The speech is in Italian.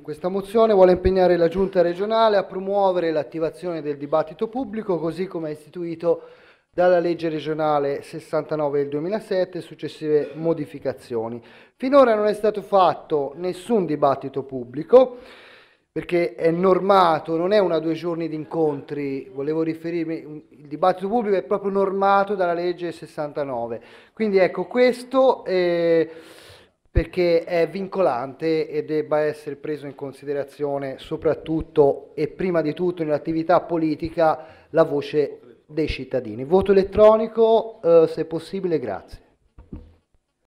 Questa mozione vuole impegnare la Giunta regionale a promuovere l'attivazione del dibattito pubblico così come è istituito dalla legge regionale 69 del 2007 e successive modificazioni. Finora non è stato fatto nessun dibattito pubblico perché è normato, non è una due giorni di incontri, volevo riferirmi, il dibattito pubblico è proprio normato dalla legge 69. Quindi ecco questo... Eh, perché è vincolante e debba essere preso in considerazione soprattutto e prima di tutto nell'attività politica la voce dei cittadini. Voto elettronico, eh, se possibile, grazie.